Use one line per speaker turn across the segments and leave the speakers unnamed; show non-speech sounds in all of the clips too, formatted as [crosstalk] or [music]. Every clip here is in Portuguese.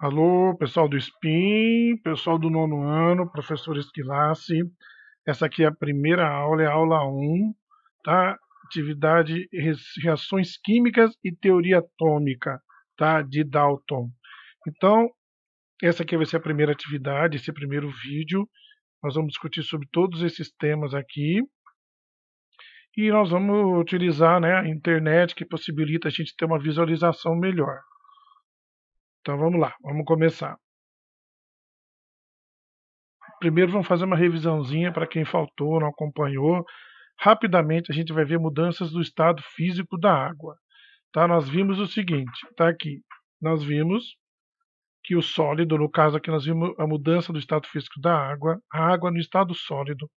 Alô, pessoal do SPIN, pessoal do nono ano, professor Esquilace. Essa aqui é a primeira aula, é a aula 1, tá? Atividade, reações químicas e teoria atômica, tá? De Dalton. Então, essa aqui vai ser a primeira atividade, esse primeiro vídeo. Nós vamos discutir sobre todos esses temas aqui. E nós vamos utilizar né, a internet que possibilita a gente ter uma visualização melhor. Então vamos lá, vamos começar. Primeiro vamos fazer uma revisãozinha para quem faltou, não acompanhou. Rapidamente a gente vai ver mudanças do estado físico da água. Tá? Nós vimos o seguinte, está aqui. Nós vimos que o sólido, no caso aqui nós vimos a mudança do estado físico da água, a água no estado sólido,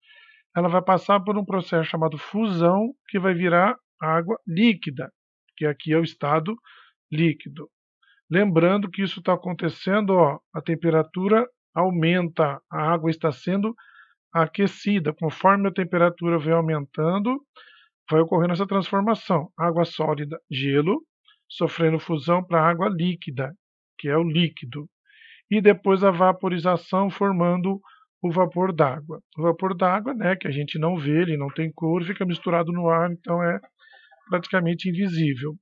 ela vai passar por um processo chamado fusão, que vai virar água líquida, que aqui é o estado líquido. Lembrando que isso está acontecendo, ó, a temperatura aumenta, a água está sendo aquecida. Conforme a temperatura vem aumentando, vai ocorrendo essa transformação. Água sólida, gelo, sofrendo fusão para água líquida, que é o líquido. E depois a vaporização formando o vapor d'água. O vapor d'água, né, que a gente não vê, ele não tem cor, fica misturado no ar, então é praticamente invisível.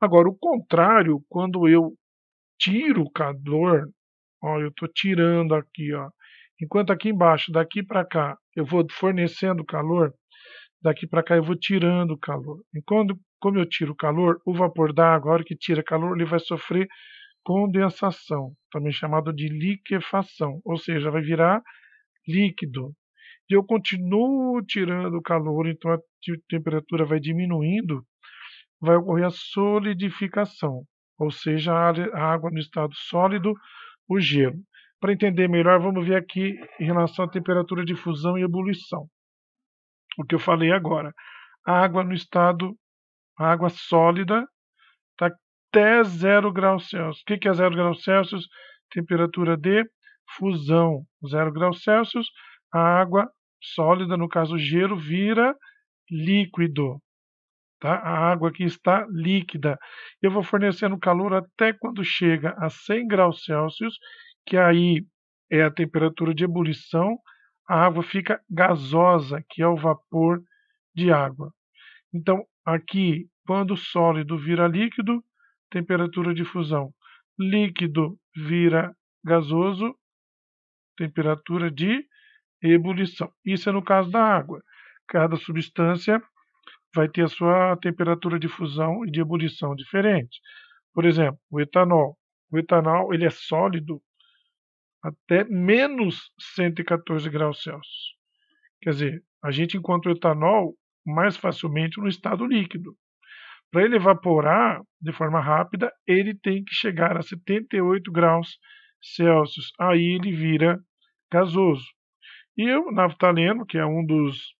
Agora, o contrário, quando eu tiro o calor, ó, eu estou tirando aqui, ó. Enquanto aqui embaixo, daqui para cá, eu vou fornecendo calor, daqui para cá eu vou tirando o calor. Enquanto como eu tiro o calor, o vapor d'água, agora hora que tira calor, ele vai sofrer condensação, também chamado de liquefação, ou seja, vai virar líquido. E eu continuo tirando calor, então a temperatura vai diminuindo, vai ocorrer a solidificação ou seja, a água no estado sólido, o gelo. Para entender melhor, vamos ver aqui em relação à temperatura de fusão e ebulição. O que eu falei agora. A água no estado, a água sólida, está até zero graus Celsius. O que é zero graus Celsius? Temperatura de fusão. zero graus Celsius, a água sólida, no caso o gelo, vira líquido. Tá? A água aqui está líquida. Eu vou fornecendo calor até quando chega a 100 graus Celsius, que aí é a temperatura de ebulição, a água fica gasosa, que é o vapor de água. Então, aqui, quando o sólido vira líquido, temperatura de fusão. Líquido vira gasoso, temperatura de ebulição. Isso é no caso da água. Cada substância vai ter a sua temperatura de fusão e de ebulição diferente. Por exemplo, o etanol. O etanol ele é sólido até menos 114 graus Celsius. Quer dizer, a gente encontra o etanol mais facilmente no estado líquido. Para ele evaporar de forma rápida, ele tem que chegar a 78 graus Celsius. Aí ele vira gasoso. E o naftaleno, que é um dos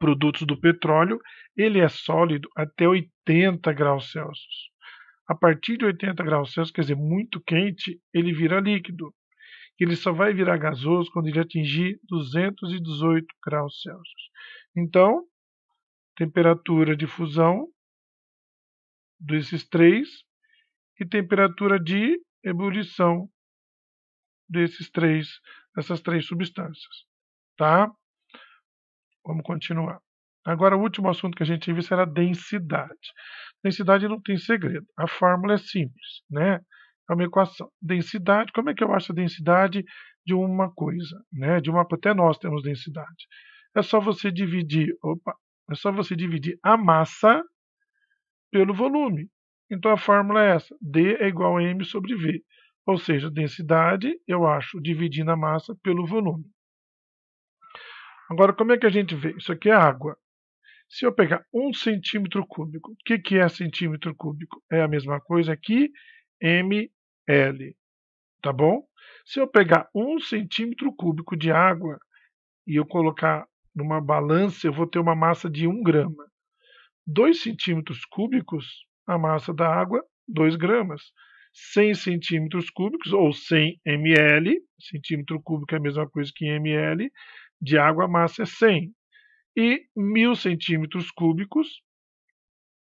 produtos do petróleo, ele é sólido até 80 graus Celsius. A partir de 80 graus Celsius, quer dizer, muito quente, ele vira líquido. Ele só vai virar gasoso quando ele atingir 218 graus Celsius. Então, temperatura de fusão desses três e temperatura de ebulição desses três, dessas três substâncias, tá? Vamos continuar. Agora, o último assunto que a gente viu será densidade. Densidade não tem segredo. A fórmula é simples, né? É uma equação. Densidade, como é que eu acho a densidade de uma coisa, né? De uma, até nós temos densidade. É só você dividir, opa, é só você dividir a massa pelo volume. Então a fórmula é essa: D é igual a m sobre v. Ou seja, densidade eu acho dividindo a massa pelo volume. Agora, como é que a gente vê? Isso aqui é água. Se eu pegar um centímetro cúbico, o que, que é centímetro cúbico? É a mesma coisa que ml, tá bom? Se eu pegar um centímetro cúbico de água e eu colocar numa balança, eu vou ter uma massa de 1 grama. 2 centímetros cúbicos, a massa da água, 2 gramas. 100 centímetros cúbicos, ou 100 ml, centímetro cúbico é a mesma coisa que ml, de água, massa é 100. E 1.000 centímetros cúbicos,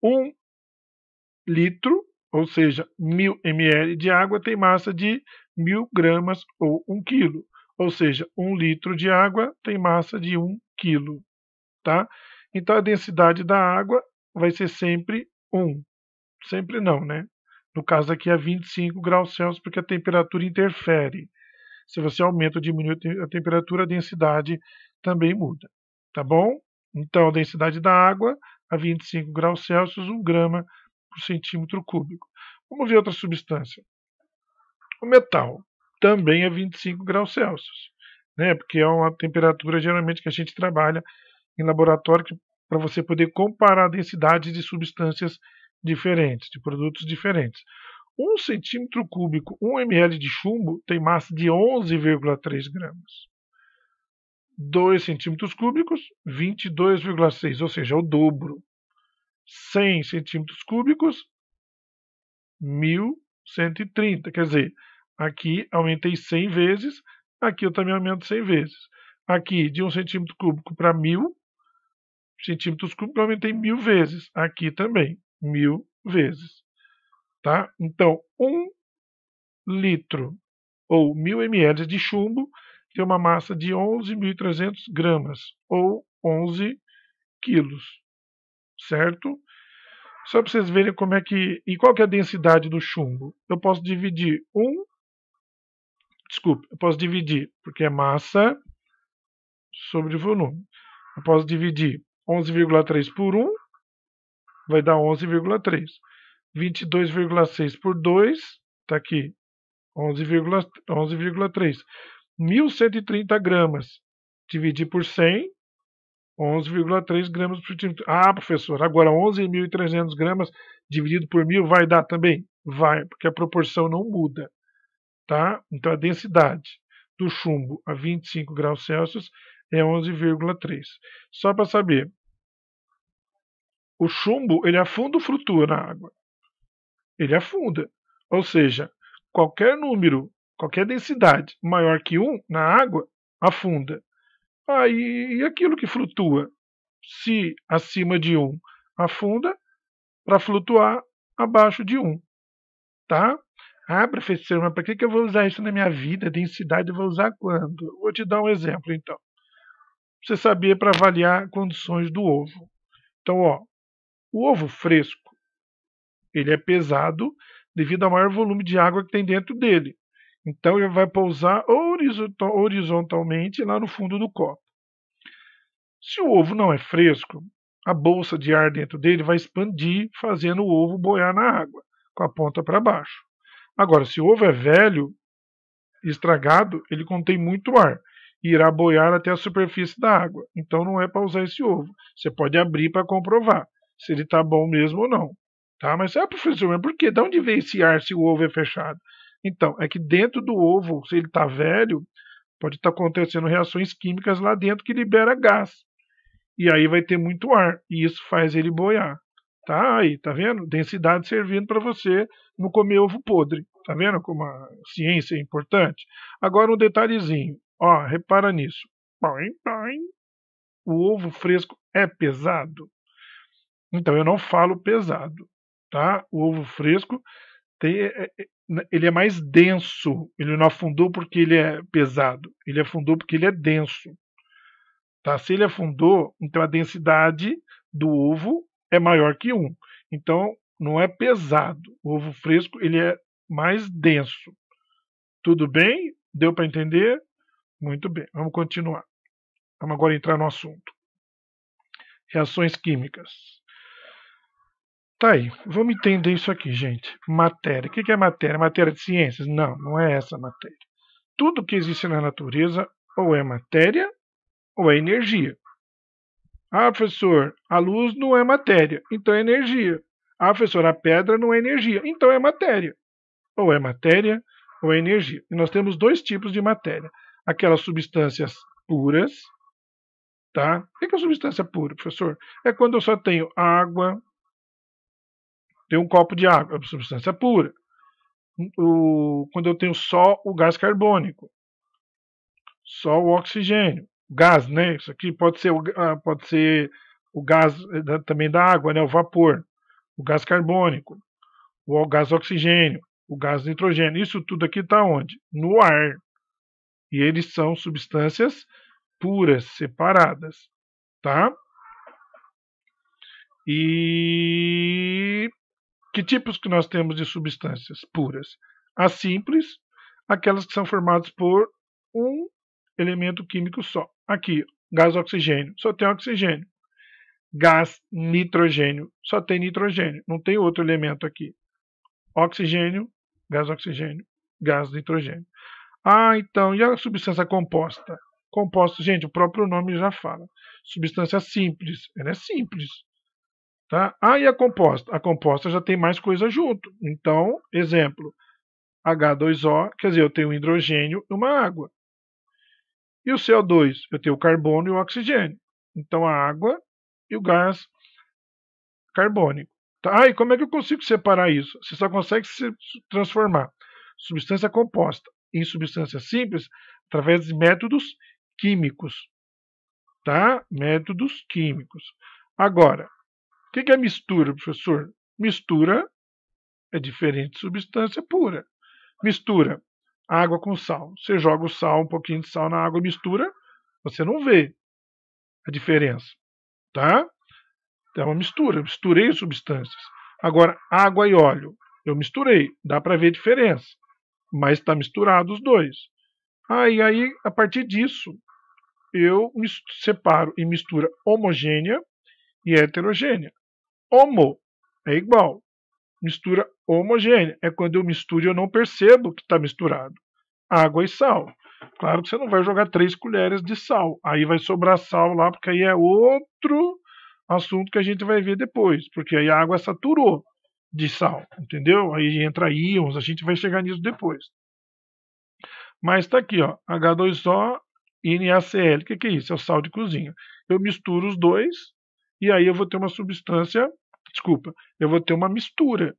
1 litro, ou seja, 1.000 ml de água, tem massa de 1.000 gramas ou 1 quilo. Ou seja, 1 litro de água tem massa de 1 quilo. Tá? Então, a densidade da água vai ser sempre 1. Sempre não, né? No caso aqui é 25 graus Celsius, porque a temperatura interfere. Se você aumenta ou diminui a temperatura, a densidade também muda. Tá bom? Então, a densidade da água a 25 graus Celsius, 1 grama por centímetro cúbico. Vamos ver outra substância. O metal também a é 25 graus Celsius, né? porque é uma temperatura geralmente que a gente trabalha em laboratório para você poder comparar a densidade de substâncias diferentes, de produtos diferentes. 1 centímetro cúbico, 1 ml de chumbo, tem massa de 11,3 gramas. 2 centímetros cúbicos, 22,6, ou seja, o dobro. 100 centímetros cúbicos, 1.130. Quer dizer, aqui aumentei 100 vezes, aqui eu também aumento 100 vezes. Aqui, de 1 centímetro cúbico para 1.000 centímetros cúbicos, eu aumentei 1.000 vezes. Aqui também, 1.000 vezes. Tá? Então, 1 um litro ou 1.000 ml de chumbo tem uma massa de 11.300 gramas ou 11 quilos, certo? Só para vocês verem como é que e qual que é a densidade do chumbo. Eu posso dividir 1, um, desculpe, eu posso dividir porque é massa sobre volume. Eu posso dividir 11,3 por 1, vai dar 11,3. 22,6 por 2, está aqui, 11,3. 11 1.130 gramas, dividir por 100, 11,3 gramas por centímetro. Ah, professor, agora 11.300 gramas dividido por 1.000 vai dar também? Vai, porque a proporção não muda. Tá? Então a densidade do chumbo a 25 graus Celsius é 11,3. Só para saber, o chumbo ele afunda ou flutua na água? ele afunda. Ou seja, qualquer número, qualquer densidade maior que 1 na água afunda. Aí ah, aquilo que flutua, se acima de 1 afunda, para flutuar abaixo de 1. Tá? Ah, professor, mas para que, que eu vou usar isso na minha vida? Densidade eu vou usar quando? Vou te dar um exemplo então. Você sabia para avaliar condições do ovo. Então, ó, o ovo fresco ele é pesado devido ao maior volume de água que tem dentro dele. Então ele vai pousar horizontalmente lá no fundo do copo. Se o ovo não é fresco, a bolsa de ar dentro dele vai expandir, fazendo o ovo boiar na água, com a ponta para baixo. Agora, se o ovo é velho, estragado, ele contém muito ar e irá boiar até a superfície da água. Então não é para usar esse ovo. Você pode abrir para comprovar se ele está bom mesmo ou não. Tá? Mas é, professor, mas por que? De onde vem esse ar se o ovo é fechado? Então, é que dentro do ovo, se ele está velho, pode estar tá acontecendo reações químicas lá dentro que libera gás. E aí vai ter muito ar, e isso faz ele boiar. Tá aí, tá vendo? Densidade servindo para você não comer ovo podre. Tá vendo como a ciência é importante? Agora um detalhezinho. Ó, repara nisso. O ovo fresco é pesado? Então eu não falo pesado tá? O ovo fresco tem, é, é, é, né, ele é mais denso. Ele não afundou porque ele é pesado. Ele afundou porque ele é denso. Tá? Se ele afundou, então a densidade do ovo é maior que 1. Então não é pesado. O ovo fresco ele é mais denso. Tudo bem? Deu para entender? Muito bem. Vamos continuar. Vamos agora entrar no assunto. Reações químicas. Tá aí, vamos entender isso aqui, gente. Matéria. O que é matéria? Matéria de ciências? Não, não é essa matéria. Tudo que existe na natureza ou é matéria ou é energia. Ah, professor, a luz não é matéria, então é energia. Ah, professor, a pedra não é energia, então é matéria. Ou é matéria ou é energia. E nós temos dois tipos de matéria: aquelas substâncias puras. Tá? O que é substância pura, professor? É quando eu só tenho água, tem um copo de água, substância pura. O, quando eu tenho só o gás carbônico, só o oxigênio, gás, né? Isso aqui pode ser, ah, pode ser o gás eh, também da água, né? O vapor, o gás carbônico, o gás oxigênio, o gás nitrogênio. Isso tudo aqui está onde? No ar. E eles são substâncias puras, separadas, tá? E que tipos que nós temos de substâncias puras? As simples, aquelas que são formadas por um elemento químico só. Aqui, gás oxigênio, só tem oxigênio. Gás nitrogênio, só tem nitrogênio, não tem outro elemento aqui. Oxigênio, gás oxigênio, gás nitrogênio. Ah, então, e a substância composta? Composta, gente, o próprio nome já fala. Substância simples, ela é simples, Tá? Ah, e a composta? A composta já tem mais coisa junto. Então, exemplo, H2O, quer dizer, eu tenho um hidrogênio e uma água. E o CO2? Eu tenho o carbono e o oxigênio. Então, a água e o gás carbônico. Tá? Ah, e como é que eu consigo separar isso? Você só consegue se transformar substância composta em substância simples através de métodos químicos. Tá? Métodos químicos. Agora, o que é mistura, professor? Mistura é diferente de substância pura. Mistura água com sal. Você joga o sal, um pouquinho de sal na água, mistura, você não vê a diferença. Tá? Então é uma mistura. Eu misturei substâncias. Agora, água e óleo. Eu misturei. Dá para ver a diferença. Mas está misturado os dois. Ah, aí, a partir disso, eu separo em mistura homogênea e heterogênea homo é igual. Mistura homogênea. É quando eu misturo e eu não percebo que está misturado. Água e sal. Claro que você não vai jogar três colheres de sal. Aí vai sobrar sal lá, porque aí é outro assunto que a gente vai ver depois. Porque aí a água saturou de sal, entendeu? Aí entra íons, a gente vai chegar nisso depois. Mas está aqui, ó, H2O, NaCl. O que, que é isso? É o sal de cozinha. Eu misturo os dois e aí eu vou ter uma substância desculpa, eu vou ter uma mistura,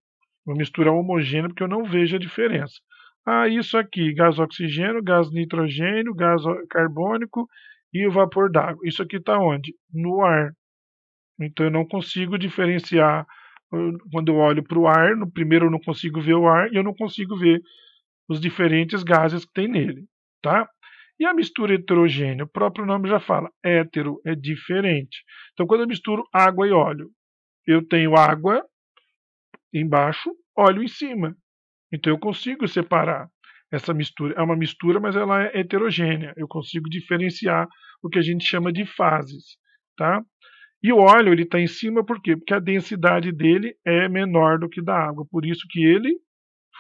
uma mistura homogênea, porque eu não vejo a diferença. Ah, isso aqui, gás oxigênio, gás nitrogênio, gás carbônico e o vapor d'água. Isso aqui está onde? No ar. Então eu não consigo diferenciar ah, quando eu olho para o ar. No primeiro eu não consigo ver o ar e eu não consigo ver os diferentes gases que tem nele, tá? E a mistura heterogênea, o próprio nome já fala, hétero é diferente. Então quando eu misturo água e óleo, eu tenho água embaixo, óleo em cima. Então eu consigo separar essa mistura. É uma mistura, mas ela é heterogênea. Eu consigo diferenciar o que a gente chama de fases, tá? E o óleo ele está em cima por quê? Porque a densidade dele é menor do que da água, por isso que ele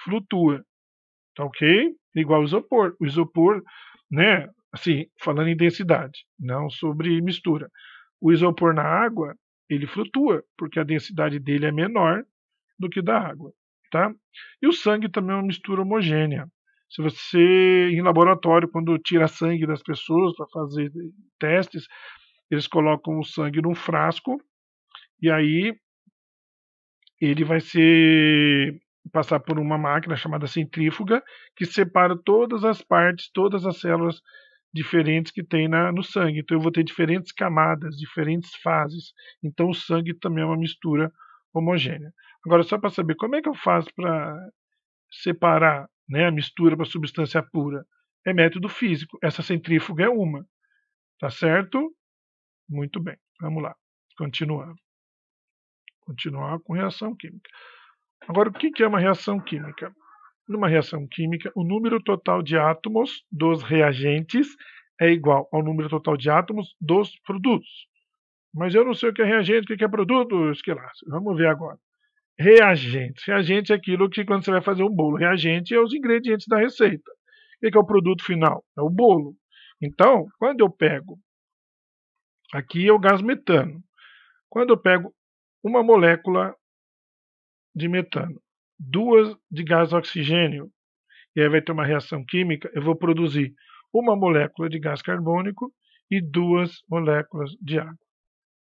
flutua, tá ok? Igual o isopor. O isopor, né? Assim, falando em densidade, não sobre mistura. O isopor na água ele flutua, porque a densidade dele é menor do que da água. Tá? E o sangue também é uma mistura homogênea. Se você, em laboratório, quando tira sangue das pessoas para fazer testes, eles colocam o sangue num frasco e aí ele vai ser passar por uma máquina chamada centrífuga que separa todas as partes, todas as células diferentes que tem na, no sangue. Então eu vou ter diferentes camadas, diferentes fases. Então o sangue também é uma mistura homogênea. Agora, só para saber como é que eu faço para separar né, a mistura para substância pura? É método físico. Essa centrífuga é uma. Tá certo? Muito bem. Vamos lá. Continuar. Continuar com reação química. Agora, o que é uma reação química? Numa reação química, o número total de átomos dos reagentes é igual ao número total de átomos dos produtos. Mas eu não sei o que é reagente, o que é produto, esquilaço. Vamos ver agora. Reagente. Reagente é aquilo que quando você vai fazer um bolo. Reagente é os ingredientes da receita. O é que é o produto final? É o bolo. Então, quando eu pego, aqui é o gás metano. Quando eu pego uma molécula de metano duas de gás oxigênio, e aí vai ter uma reação química, eu vou produzir uma molécula de gás carbônico e duas moléculas de água.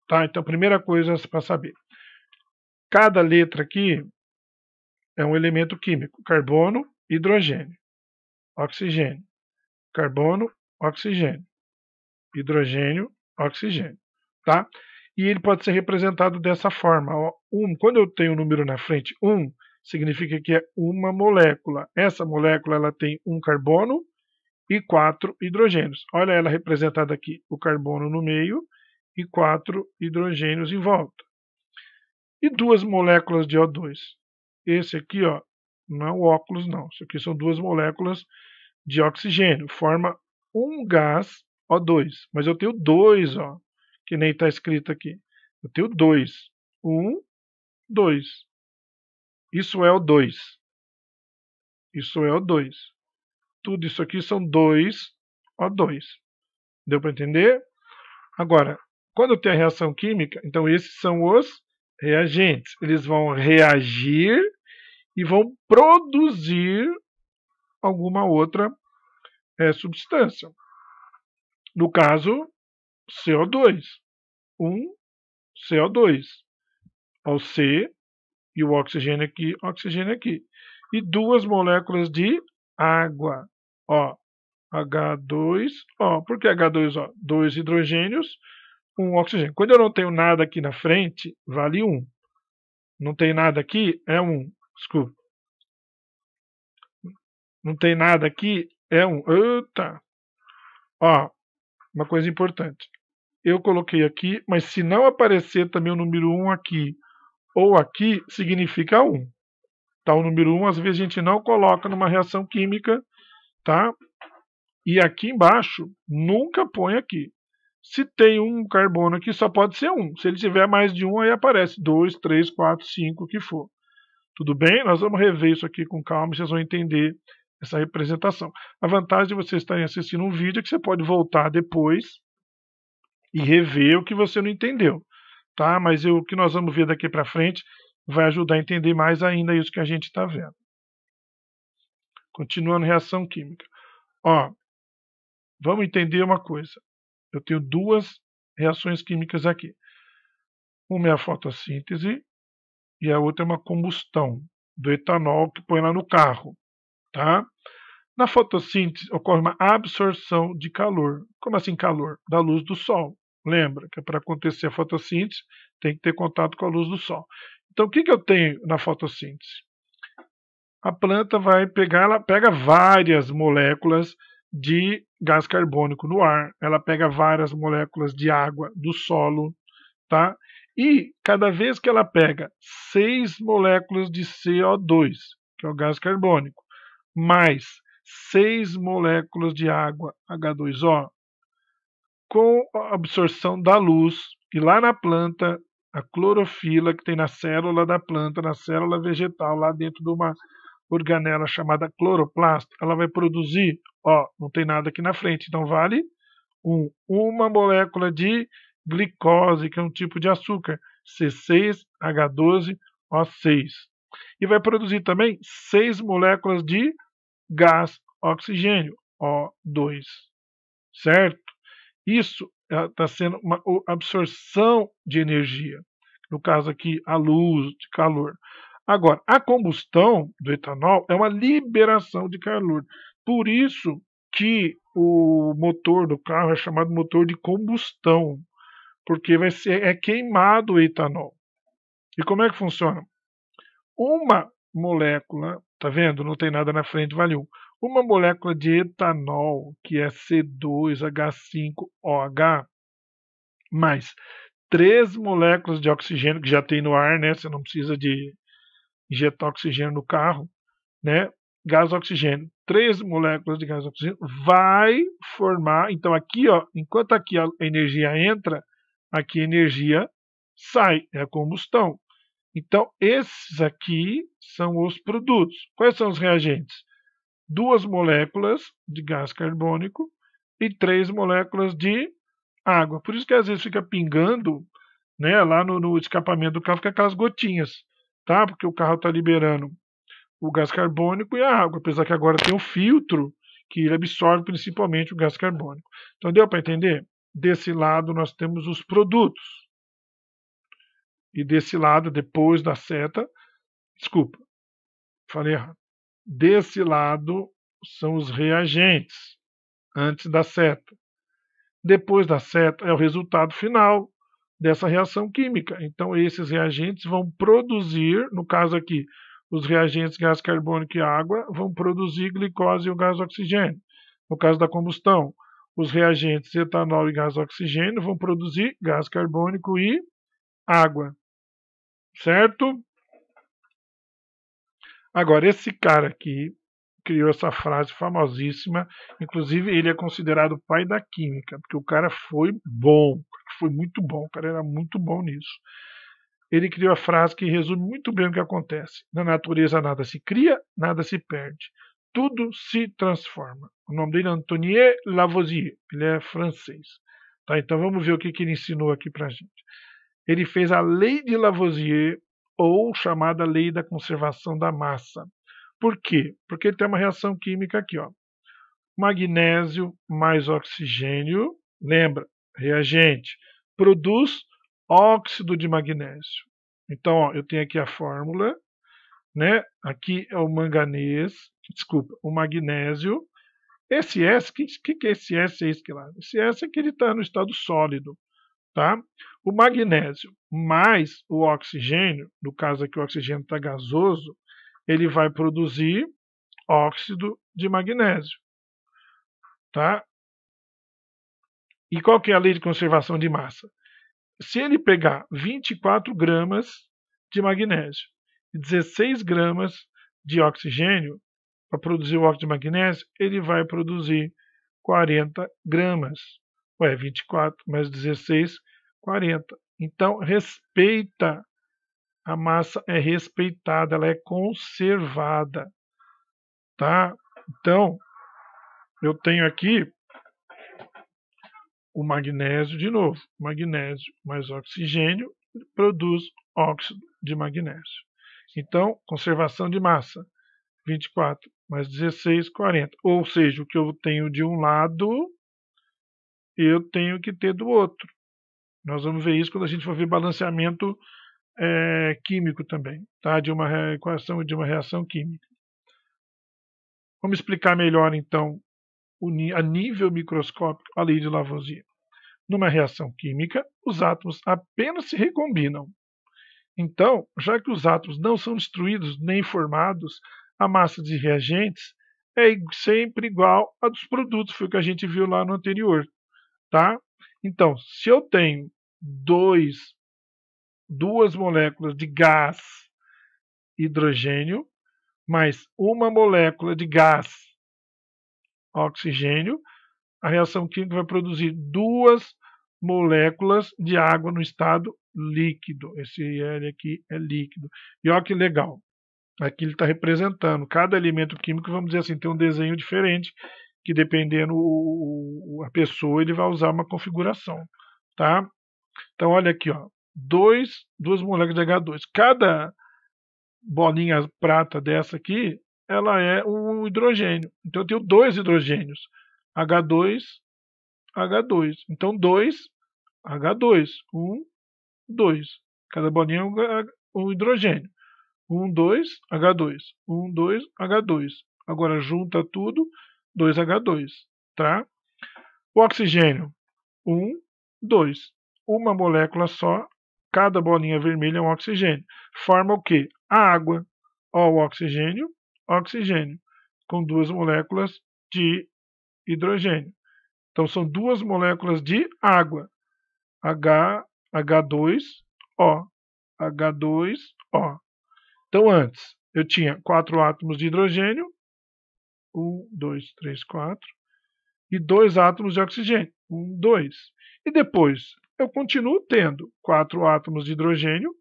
Tá? Então, primeira coisa para saber. Cada letra aqui é um elemento químico. Carbono, hidrogênio, oxigênio. Carbono, oxigênio. Hidrogênio, oxigênio. Tá? E ele pode ser representado dessa forma. Ó, um, quando eu tenho o um número na frente 1, um, significa que é uma molécula. Essa molécula ela tem um carbono e quatro hidrogênios. Olha ela representada aqui, o carbono no meio e quatro hidrogênios em volta. E duas moléculas de O2. Esse aqui, ó, não é o óculos não, isso aqui são duas moléculas de oxigênio, forma um gás O2, mas eu tenho dois, ó, que nem está escrito aqui. Eu tenho dois, um, dois. Isso é o 2. Isso é o 2. Tudo isso aqui são 2 O2. Deu para entender? Agora, quando tem a reação química, então esses são os reagentes. Eles vão reagir e vão produzir alguma outra é, substância. No caso, CO2. Um CO2. Ao C, e o oxigênio aqui, oxigênio aqui. E duas moléculas de água, ó, H2O. Por que H2O? Dois hidrogênios, um oxigênio. Quando eu não tenho nada aqui na frente, vale 1. Um. Não tem nada aqui, é 1. Um. Desculpa. Não tem nada aqui, é 1. Um. Eita! Ó, uma coisa importante. Eu coloquei aqui, mas se não aparecer também o número 1 um aqui ou aqui significa 1. Tá? O número 1, às vezes, a gente não coloca numa reação química, tá? E aqui embaixo, nunca põe aqui. Se tem um carbono aqui, só pode ser um. Se ele tiver mais de um, aí aparece 2, 3, 4, 5, o que for. Tudo bem? Nós vamos rever isso aqui com calma, vocês vão entender essa representação. A vantagem de vocês estarem assistindo um vídeo é que você pode voltar depois e rever o que você não entendeu tá? Mas eu, o que nós vamos ver daqui para frente vai ajudar a entender mais ainda isso que a gente está vendo. Continuando reação química. Ó, vamos entender uma coisa. Eu tenho duas reações químicas aqui. Uma é a fotossíntese e a outra é uma combustão do etanol que põe lá no carro, tá? Na fotossíntese ocorre uma absorção de calor. Como assim calor? Da luz do sol. Lembra que para acontecer a fotossíntese tem que ter contato com a luz do sol. Então, o que, que eu tenho na fotossíntese? A planta vai pegar, ela pega várias moléculas de gás carbônico no ar, ela pega várias moléculas de água do solo, tá? E cada vez que ela pega seis moléculas de CO2, que é o gás carbônico, mais seis moléculas de água H2O, com a absorção da luz. E lá na planta, a clorofila que tem na célula da planta, na célula vegetal, lá dentro de uma organela chamada cloroplasto ela vai produzir, ó, não tem nada aqui na frente, então vale um, uma molécula de glicose, que é um tipo de açúcar, C6H12O6. E vai produzir também seis moléculas de gás oxigênio, O2. Certo? Isso está eh, sendo uma absorção de energia. No caso aqui, a luz, de calor. Agora, a combustão do etanol é uma liberação de calor. Por isso que o motor do carro é chamado motor de combustão, porque vai ser, é queimado o etanol. E como é que funciona? Uma molécula, tá vendo? Não tem nada na frente, valeu. Uma molécula de etanol, que é C2H5 OH, mais três moléculas de oxigênio que já tem no ar, né? Você não precisa de injetar oxigênio no carro, né? Gás oxigênio, três moléculas de gás oxigênio vai formar. Então aqui, ó, enquanto aqui a energia entra, aqui a energia sai, é a combustão. Então esses aqui são os produtos. Quais são os reagentes? Duas moléculas de gás carbônico e três moléculas de água. Por isso que às vezes fica pingando né, lá no, no escapamento do carro, fica aquelas gotinhas, tá? Porque o carro está liberando o gás carbônico e a água, apesar que agora tem um filtro que ele absorve principalmente o gás carbônico. Então deu para entender? Desse lado nós temos os produtos. E desse lado, depois da seta, desculpa, falei errado. Desse lado são os reagentes antes da seta. Depois da seta é o resultado final dessa reação química. Então, esses reagentes vão produzir, no caso aqui, os reagentes gás carbônico e água vão produzir glicose e o gás oxigênio. No caso da combustão, os reagentes etanol e gás oxigênio vão produzir gás carbônico e água. Certo? Agora, esse cara aqui, criou essa frase famosíssima. Inclusive, ele é considerado o pai da química, porque o cara foi bom, foi muito bom, o cara era muito bom nisso. Ele criou a frase que resume muito bem o que acontece: na natureza nada se cria, nada se perde, tudo se transforma. O nome dele é Antonier Lavoisier, ele é francês. Tá, então vamos ver o que, que ele ensinou aqui para gente. Ele fez a lei de Lavoisier, ou chamada lei da conservação da massa por quê? Porque tem uma reação química aqui, ó. Magnésio mais oxigênio, lembra, reagente, produz óxido de magnésio. Então, ó, eu tenho aqui a fórmula, né? Aqui é o manganês, desculpa, o magnésio. Esse S, o que, que, que é esse S é esse que lá? Esse S é que ele está no estado sólido, tá? O magnésio mais o oxigênio, no caso aqui o oxigênio está gasoso, ele vai produzir óxido de magnésio. Tá? E qual que é a lei de conservação de massa? Se ele pegar 24 gramas de magnésio e 16 gramas de oxigênio, para produzir o óxido de magnésio, ele vai produzir 40 gramas. Ué, 24 mais 16, 40. Então, respeita a massa é respeitada, ela é conservada, tá? Então, eu tenho aqui o magnésio de novo. Magnésio mais oxigênio produz óxido de magnésio. Então, conservação de massa, 24 mais 16, 40. Ou seja, o que eu tenho de um lado, eu tenho que ter do outro. Nós vamos ver isso quando a gente for ver balanceamento é, químico também, tá? de uma equação de uma reação química. Vamos explicar melhor, então, o, a nível microscópico a lei de Lavoisier. Numa reação química, os átomos apenas se recombinam. Então, já que os átomos não são destruídos nem formados, a massa de reagentes é sempre igual à dos produtos, foi o que a gente viu lá no anterior. Tá? Então, se eu tenho dois duas moléculas de gás hidrogênio mais uma molécula de gás oxigênio, a reação química vai produzir duas moléculas de água no estado líquido. Esse L aqui é líquido. E olha que legal. Aqui ele está representando. Cada elemento químico, vamos dizer assim, tem um desenho diferente, que dependendo o, a pessoa, ele vai usar uma configuração. Tá? Então, olha aqui, ó dois, duas moléculas de H2. Cada bolinha prata dessa aqui, ela é um hidrogênio. Então eu tenho dois hidrogênios, H2, H2. Então 2, H2, 1, 2. Cada bolinha é um, hidrogênio. 1, 2, H2, 1, 2, H2. Agora junta tudo, 2H2, tá? O oxigênio, 1, 2. Uma molécula só, Cada bolinha vermelha é um oxigênio. Forma o que? Água. Ó, o oxigênio, oxigênio, com duas moléculas de hidrogênio. Então, são duas moléculas de água. H, H2O. H2O. Então, antes, eu tinha quatro átomos de hidrogênio. Um, dois, três, quatro. E dois átomos de oxigênio. Um, dois. E depois, eu continuo tendo quatro átomos de hidrogênio,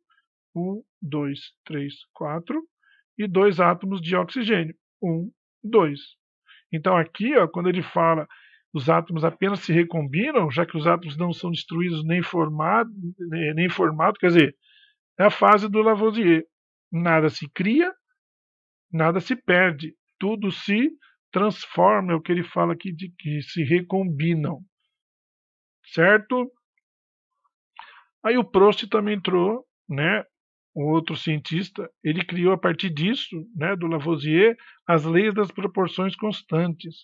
um, dois, três, quatro, e dois átomos de oxigênio, um, dois. Então aqui, ó, quando ele fala os átomos apenas se recombinam, já que os átomos não são destruídos nem formado, né, nem formado quer dizer, é a fase do Lavoisier. Nada se cria, nada se perde, tudo se transforma, é o que ele fala aqui de que se recombinam. Certo? Aí o Prost também entrou, né? Um outro cientista, ele criou a partir disso, né, do Lavoisier, as leis das proporções constantes,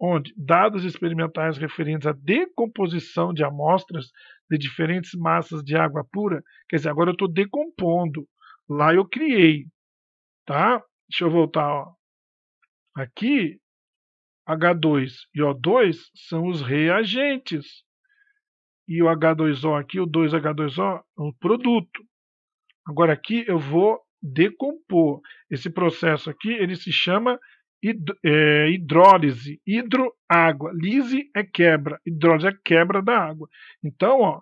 onde dados experimentais referentes à decomposição de amostras de diferentes massas de água pura, quer dizer, agora eu estou decompondo, lá eu criei, tá? Deixa eu voltar, ó. Aqui, H2 e O2 são os reagentes e o H2O aqui, o 2H2O, é um produto. Agora aqui eu vou decompor. Esse processo aqui ele se chama hid é, hidrólise, hidroágua. Lise é quebra, hidrólise é quebra da água. Então, ó,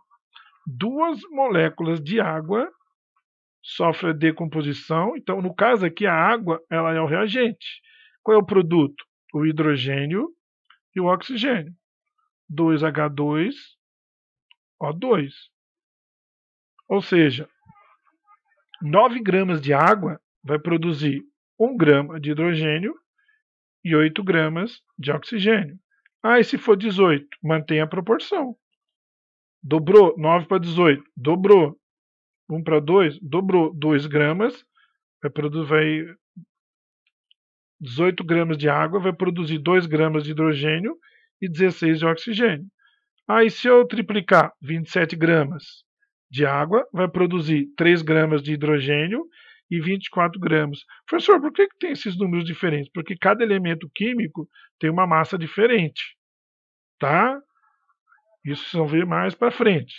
duas moléculas de água sofrem a decomposição. Então, no caso aqui, a água ela é o reagente. Qual é o produto? O hidrogênio e o oxigênio. 2H2 o2. Ou seja, 9 gramas de água vai produzir 1 grama de hidrogênio e 8 gramas de oxigênio. Ah, e se for 18, mantém a proporção. Dobrou 9 para 18, dobrou 1 para 2, dobrou 2 gramas, vai produzir 18 gramas de água, vai produzir 2 gramas de hidrogênio e 16 de oxigênio. Aí, se eu triplicar 27 gramas de água, vai produzir 3 gramas de hidrogênio e 24 gramas. Professor, por que, que tem esses números diferentes? Porque cada elemento químico tem uma massa diferente. Tá? Isso vocês vão ver mais para frente.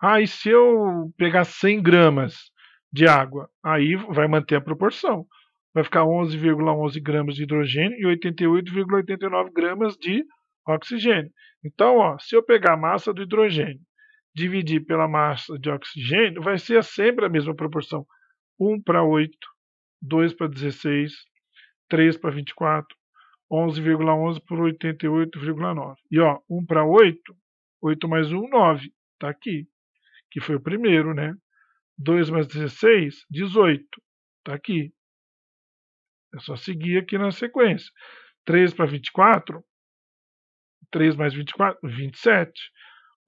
Aí, ah, se eu pegar 100 gramas de água, aí vai manter a proporção. Vai ficar 11,11 ,11 gramas de hidrogênio e 88,89 gramas de oxigênio. Então, ó, se eu pegar a massa do hidrogênio, dividir pela massa de oxigênio, vai ser sempre a mesma proporção. 1 para 8, 2 para 16, 3 para 24, 11,11 ,11 por 88,9. E ó, 1 para 8, 8 mais 1, 9. Está aqui, que foi o primeiro, né? 2 mais 16, 18. Está aqui. É só seguir aqui na sequência. 3 para 24, 3 mais 24, 27.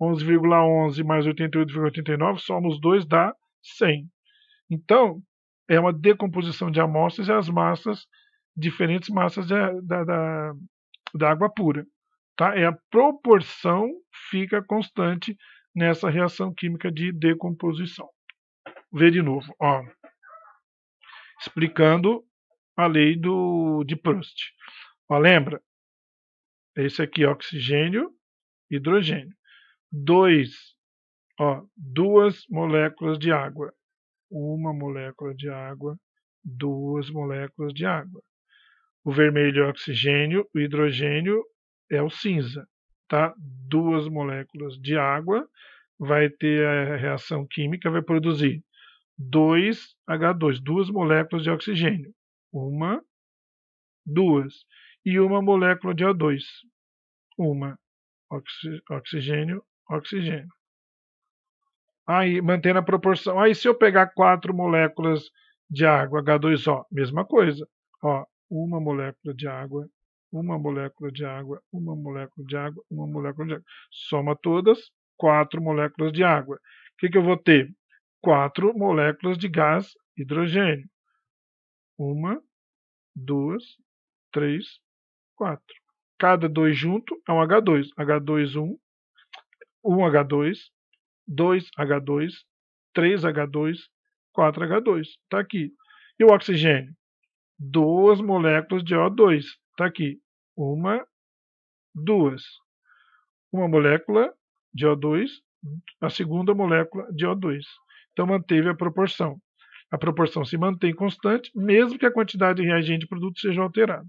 11,11 ,11 mais 88,89, somos 2, dá 100. Então, é uma decomposição de amostras e as massas, diferentes massas da, da, da, da água pura. Tá? É a proporção fica constante nessa reação química de decomposição. Vê de novo, ó, explicando a lei do, de Proust. Ó, lembra? É esse aqui, oxigênio, hidrogênio. Dois, ó, duas moléculas de água. Uma molécula de água, duas moléculas de água. O vermelho é oxigênio, o hidrogênio é o cinza, tá? Duas moléculas de água vai ter a reação química, vai produzir 2H2, duas moléculas de oxigênio. Uma, duas e uma molécula de O2. Uma. oxigênio, oxigênio. Aí, mantendo a proporção. Aí, se eu pegar quatro moléculas de água, H2O, mesma coisa. Ó, uma molécula de água, uma molécula de água, uma molécula de água, uma molécula de água. Soma todas, quatro moléculas de água. O que, que eu vou ter? Quatro moléculas de gás hidrogênio. Uma, duas, três, 4. Cada 2 junto é um H2. H2, 1, 1H2, 2H2, 3H2, 4H2. Está aqui. E o oxigênio? Duas moléculas de O2. Está aqui. Uma, duas. Uma molécula de O2, a segunda molécula de O2. Então manteve a proporção. A proporção se mantém constante, mesmo que a quantidade de reagente de produto seja alterada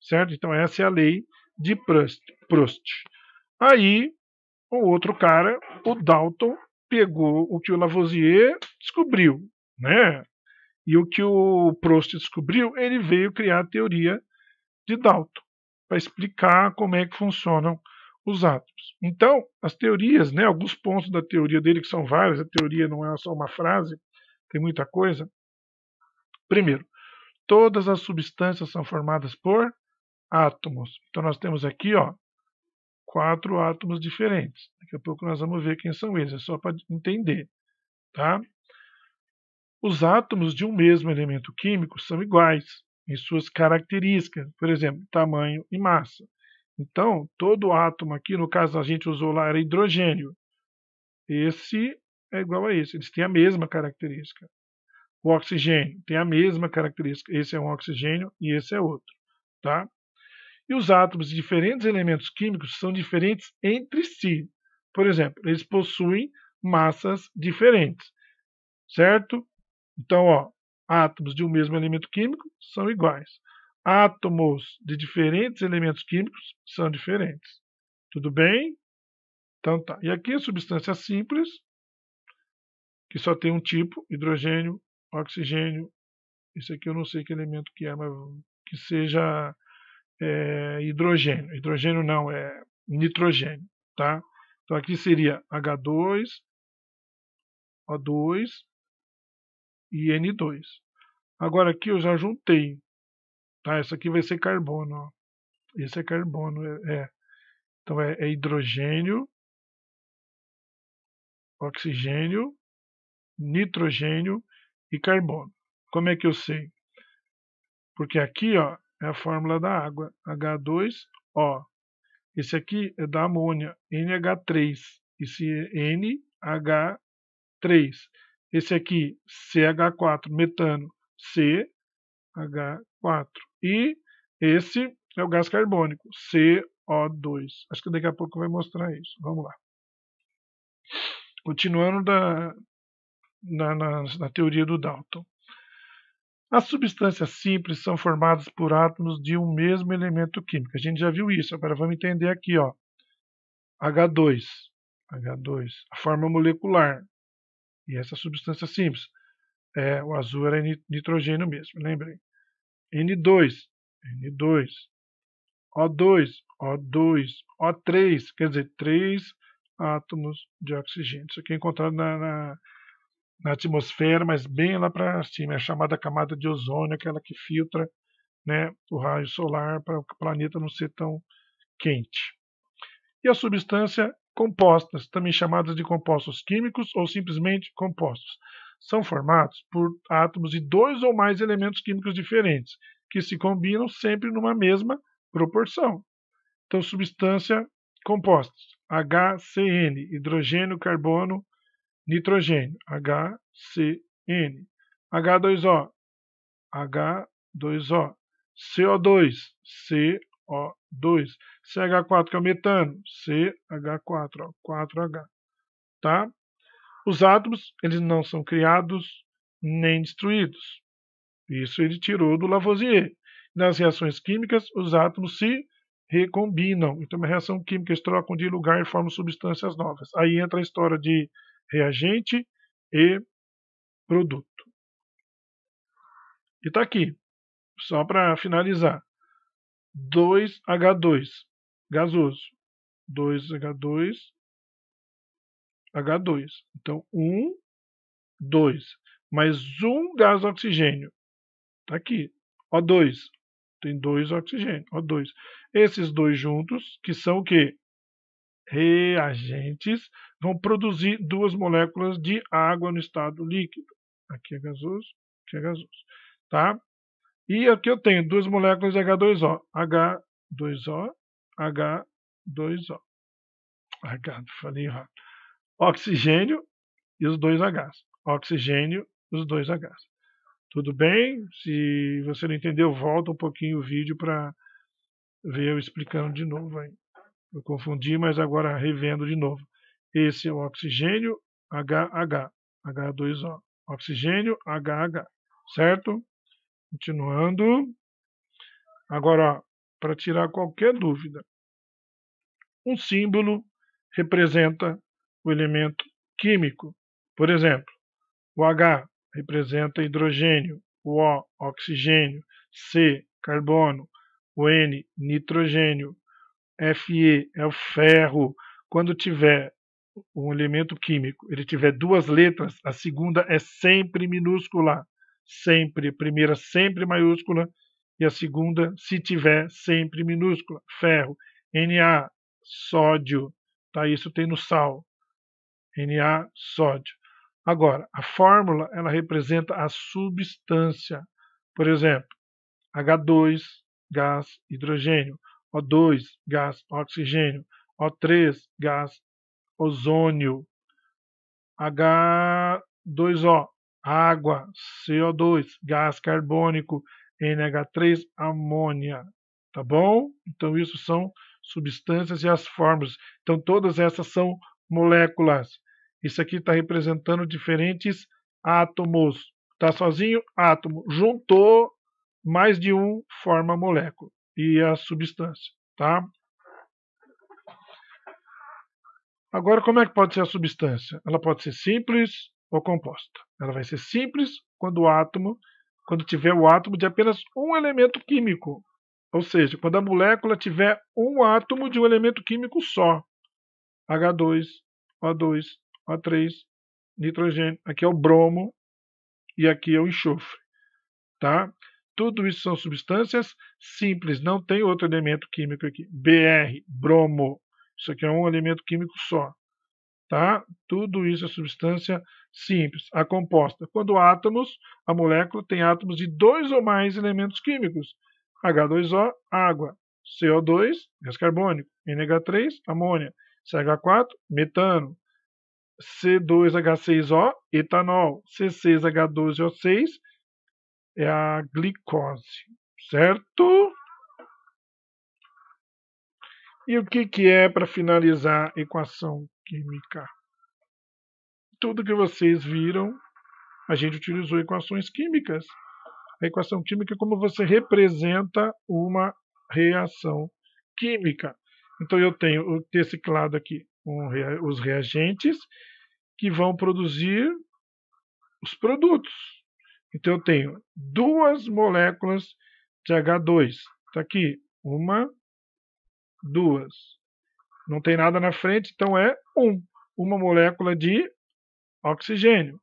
certo? Então essa é a lei de Proust. Proust. Aí o outro cara, o Dalton, pegou o que o Lavoisier descobriu, né? E o que o Proust descobriu, ele veio criar a teoria de Dalton para explicar como é que funcionam os átomos. Então, as teorias, né, alguns pontos da teoria dele, que são vários, a teoria não é só uma frase, tem muita coisa. Primeiro, todas as substâncias são formadas por átomos. Então nós temos aqui, ó, quatro átomos diferentes. Daqui a pouco nós vamos ver quem são eles, é só para entender, tá? Os átomos de um mesmo elemento químico são iguais em suas características, por exemplo, tamanho e massa. Então, todo átomo aqui, no caso a gente usou lá era hidrogênio. Esse é igual a esse, eles têm a mesma característica. O oxigênio tem a mesma característica, esse é um oxigênio e esse é outro, tá? e os átomos de diferentes elementos químicos são diferentes entre si. Por exemplo, eles possuem massas diferentes, certo? Então, ó, átomos de um mesmo elemento químico são iguais. Átomos de diferentes elementos químicos são diferentes. Tudo bem? Então tá. E aqui a substância simples, que só tem um tipo, hidrogênio, oxigênio. Esse aqui eu não sei que elemento que é, mas que seja é, hidrogênio. Hidrogênio não, é nitrogênio. Tá? Então aqui seria H2, O2 e N2. Agora aqui eu já juntei. Tá? Essa aqui vai ser carbono. Ó. Esse é carbono. É, é. Então é, é hidrogênio, oxigênio, nitrogênio e carbono. Como é que eu sei? Porque aqui ó, é a fórmula da água, H2O. Esse aqui é da amônia, NH3. Esse é NH3. Esse aqui, CH4, metano, CH4. E esse é o gás carbônico, CO2. Acho que daqui a pouco vai mostrar isso. Vamos lá. Continuando da, na, na, na teoria do Dalton. As substâncias simples são formadas por átomos de um mesmo elemento químico. A gente já viu isso, agora vamos entender aqui, ó. H2, H2, a forma molecular. E essa substância simples. É, o azul era nitrogênio mesmo, lembrem. N2, N2, O2, O2, O3, quer dizer, três átomos de oxigênio. Isso aqui é encontrado na, na na atmosfera, mas bem lá para cima, é a chamada camada de ozônio, aquela que filtra né, o raio solar para o planeta não ser tão quente. E a substância compostas, também chamadas de compostos químicos ou simplesmente compostos, são formados por átomos de dois ou mais elementos químicos diferentes, que se combinam sempre numa mesma proporção. Então, substância compostos, HCN, hidrogênio, carbono, nitrogênio, HCN, H2O, H2O, CO2, CO2, CH4, que é o metano, CH4, 4H, tá? Os átomos, eles não são criados nem destruídos. Isso ele tirou do Lavoisier. Nas reações químicas, os átomos se recombinam. Então, uma reação química, eles trocam de lugar e formam substâncias novas. Aí entra a história de reagente e produto. E está aqui, só para finalizar, 2H2, gasoso, 2H2, H2. Então, 1, 2, mais um gás oxigênio. Está aqui, O2, tem dois oxigênio, O2. Esses dois juntos, que são o quê? reagentes vão produzir duas moléculas de água no estado líquido. Aqui é gasoso, aqui é gasoso. Tá? E aqui eu tenho duas moléculas de H2O. H2O, H2O. H, falei errado. Oxigênio e os dois Hs. Oxigênio e os dois Hs. Tudo bem? Se você não entendeu, volta um pouquinho o vídeo para ver eu explicando de novo aí. Eu confundi, mas agora revendo de novo. Esse é o oxigênio HH, H2O. Oxigênio HH, certo? Continuando. Agora, para tirar qualquer dúvida, um símbolo representa o elemento químico. Por exemplo, o H representa hidrogênio, o O, oxigênio, C, carbono, o N, nitrogênio, Fe é o ferro. Quando tiver um elemento químico, ele tiver duas letras, a segunda é sempre minúscula. Sempre, a primeira sempre maiúscula e a segunda, se tiver, sempre minúscula. Ferro, Na, sódio, tá? Isso tem no sal. Na, sódio. Agora, a fórmula, ela representa a substância. Por exemplo, H2, gás, hidrogênio. O2, gás oxigênio. O3, gás ozônio. H2O, água. CO2, gás carbônico. NH3, amônia. Tá bom? Então, isso são substâncias e as formas. Então, todas essas são moléculas. Isso aqui está representando diferentes átomos. Está sozinho? Átomo. Juntou mais de um, forma molécula e a substância, tá? Agora, como é que pode ser a substância? Ela pode ser simples ou composta. Ela vai ser simples quando o átomo, quando tiver o átomo de apenas um elemento químico. Ou seja, quando a molécula tiver um átomo de um elemento químico só. H2, O2, O3, nitrogênio. Aqui é o bromo e aqui é o enxofre. Tá? Tudo isso são substâncias simples, não tem outro elemento químico aqui. BR, bromo. Isso aqui é um elemento químico só. Tá? Tudo isso é substância simples, a composta. Quando átomos, a molécula tem átomos de dois ou mais elementos químicos. H2O, água. CO2, gás carbônico. NH3, amônia. CH4, metano. C2H6O, etanol. C6H12O6, é a glicose, certo? E o que, que é, para finalizar, equação química? Tudo que vocês viram, a gente utilizou equações químicas. A equação química é como você representa uma reação química. Então eu tenho esse clado aqui, um, os reagentes, que vão produzir os produtos. Então eu tenho duas moléculas de H2. Está aqui, uma, duas. Não tem nada na frente, então é um. Uma molécula de oxigênio.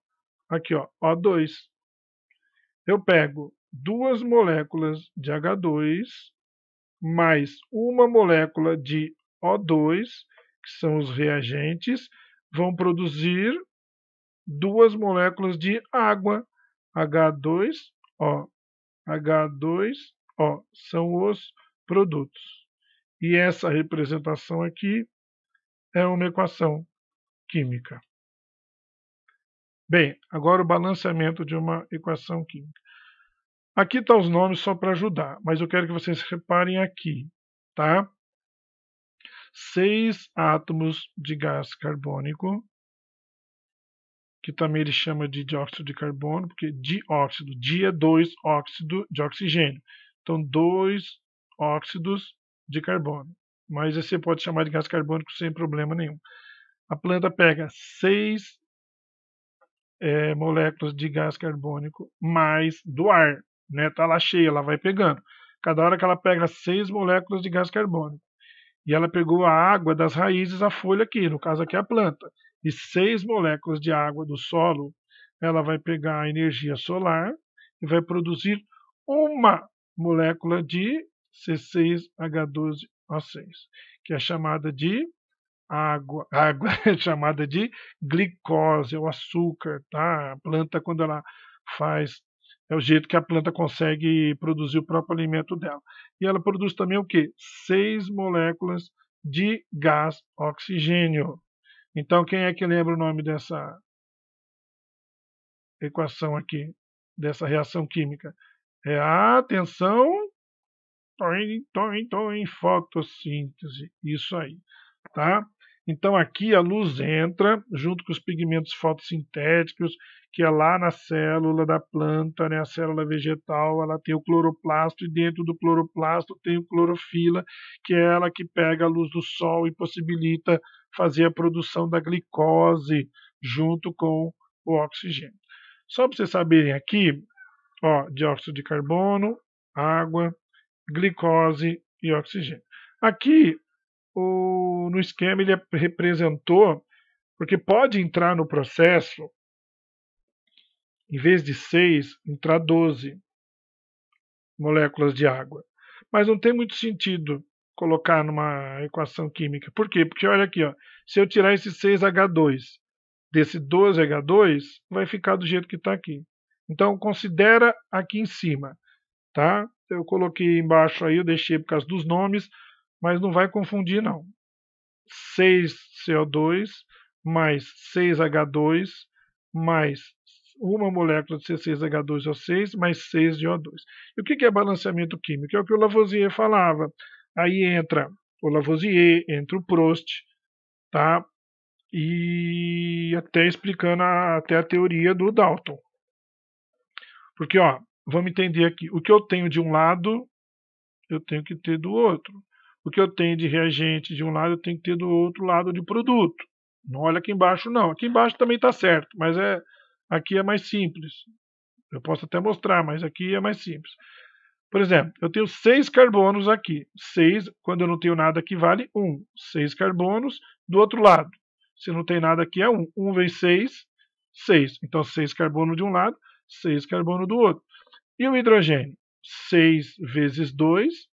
Aqui, ó, O2. Eu pego duas moléculas de H2 mais uma molécula de O2, que são os reagentes, vão produzir duas moléculas de água, H2O. H2O são os produtos. E essa representação aqui é uma equação química. Bem, agora o balanceamento de uma equação química. Aqui estão tá os nomes só para ajudar, mas eu quero que vocês reparem aqui, tá? Seis átomos de gás carbônico que também ele chama de dióxido de carbono, porque dióxido, dia 2 óxido de oxigênio. Então, dois óxidos de carbono. Mas você pode chamar de gás carbônico sem problema nenhum. A planta pega seis é, moléculas de gás carbônico mais do ar. Né? Tá lá cheia, ela vai pegando. Cada hora que ela pega seis moléculas de gás carbônico. E ela pegou a água das raízes, a folha aqui, no caso aqui é a planta e seis moléculas de água do solo, ela vai pegar a energia solar e vai produzir uma molécula de C6H12O6, que é chamada de água, [laughs] água é chamada de glicose, é o açúcar, tá? A planta quando ela faz é o jeito que a planta consegue produzir o próprio alimento dela. E ela produz também o que? Seis moléculas de gás oxigênio. Então, quem é que lembra o nome dessa equação aqui, dessa reação química? É a tensão em fotossíntese. Isso aí, tá? Então aqui a luz entra junto com os pigmentos fotossintéticos, que é lá na célula da planta, né? a célula vegetal, ela tem o cloroplasto e dentro do cloroplasto tem o clorofila, que é ela que pega a luz do sol e possibilita fazer a produção da glicose junto com o oxigênio. Só para vocês saberem aqui, ó, dióxido de carbono, água, glicose e oxigênio. Aqui o, no esquema ele é, representou, porque pode entrar no processo, em vez de 6, entrar 12 moléculas de água. Mas não tem muito sentido, colocar numa equação química. Por quê? Porque olha aqui, ó, se eu tirar esse 6H2 desse 12H2, vai ficar do jeito que está aqui. Então, considera aqui em cima. Tá? Eu coloquei embaixo aí, eu deixei por causa dos nomes, mas não vai confundir não. 6CO2 mais 6H2 mais uma molécula de C6H2O6 mais 6 de O2. E o que é balanceamento químico? É o que o Lavoisier falava. Aí entra o Lavoisier, entra o Prost, tá? E até explicando a, até a teoria do Dalton. Porque, ó, vamos entender aqui, o que eu tenho de um lado, eu tenho que ter do outro. O que eu tenho de reagente de um lado, eu tenho que ter do outro lado de produto. Não olha aqui embaixo, não. Aqui embaixo também está certo, mas é aqui é mais simples. Eu posso até mostrar, mas aqui é mais simples. Por exemplo, eu tenho seis carbonos aqui. Seis, quando eu não tenho nada aqui, vale um. Seis carbonos do outro lado. Se não tem nada aqui, é um. Um vezes seis, seis. Então, seis carbonos de um lado, seis carbonos do outro. E o hidrogênio? seis vezes dois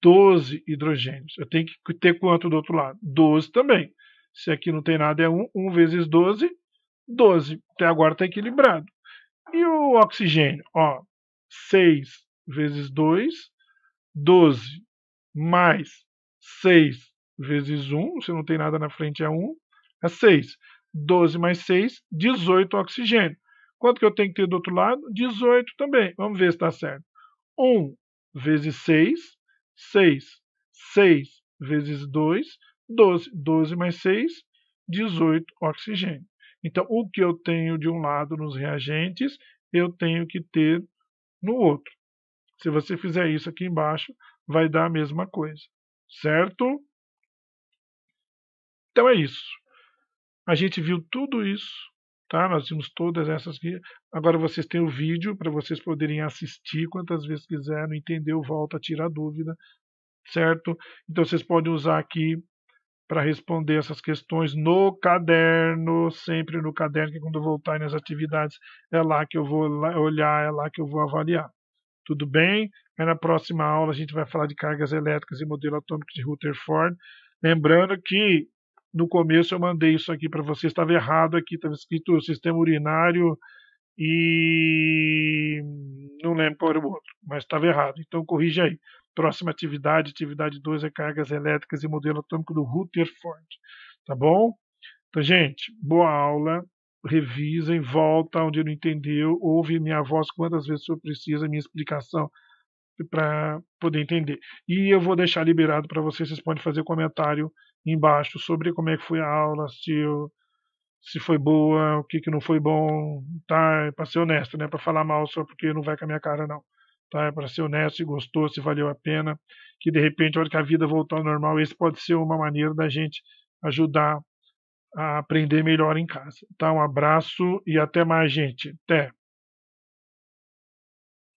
doze hidrogênios. Eu tenho que ter quanto do outro lado? doze também. Se aqui não tem nada, é um um vezes doze doze Até agora está equilibrado. E o oxigênio? Ó, seis vezes 2, 12 mais 6 vezes 1, se não tem nada na frente é 1, é 6. 12 mais 6, 18 oxigênio. Quanto que eu tenho que ter do outro lado? 18 também. Vamos ver se está certo. 1 vezes 6, 6. 6 vezes 2, 12. 12 mais 6, 18 oxigênio. Então, o que eu tenho de um lado nos reagentes, eu tenho que ter no outro. Se você fizer isso aqui embaixo, vai dar a mesma coisa, certo? Então é isso. A gente viu tudo isso, tá? Nós vimos todas essas aqui. Agora vocês têm o vídeo para vocês poderem assistir quantas vezes quiserem, entender, volta, a dúvida, certo? Então vocês podem usar aqui para responder essas questões no caderno, sempre no caderno, que quando voltar nas atividades, é lá que eu vou olhar, é lá que eu vou avaliar. Tudo bem? Aí na próxima aula a gente vai falar de cargas elétricas e modelo atômico de Rutherford. Lembrando que no começo eu mandei isso aqui para vocês, estava errado aqui, estava escrito sistema urinário e não lembro qual era o outro, mas estava errado. Então corrige aí. Próxima atividade, atividade 2 é cargas elétricas e modelo atômico do Rutherford. Tá bom? Então, gente, boa aula revisem, volta onde não entendeu, ouve minha voz quantas vezes eu preciso, minha explicação para poder entender. E eu vou deixar liberado para vocês, vocês podem fazer comentário embaixo sobre como é que foi a aula, se eu, se foi boa, o que, que não foi bom, tá? É para ser honesto, né? Para falar mal só porque não vai com a minha cara não. Tá? É para ser honesto, se gostou, se valeu a pena, que de repente, a hora que a vida voltar ao normal, esse pode ser uma maneira da gente ajudar a aprender melhor em casa. Tá? Um abraço e até mais, gente. Até!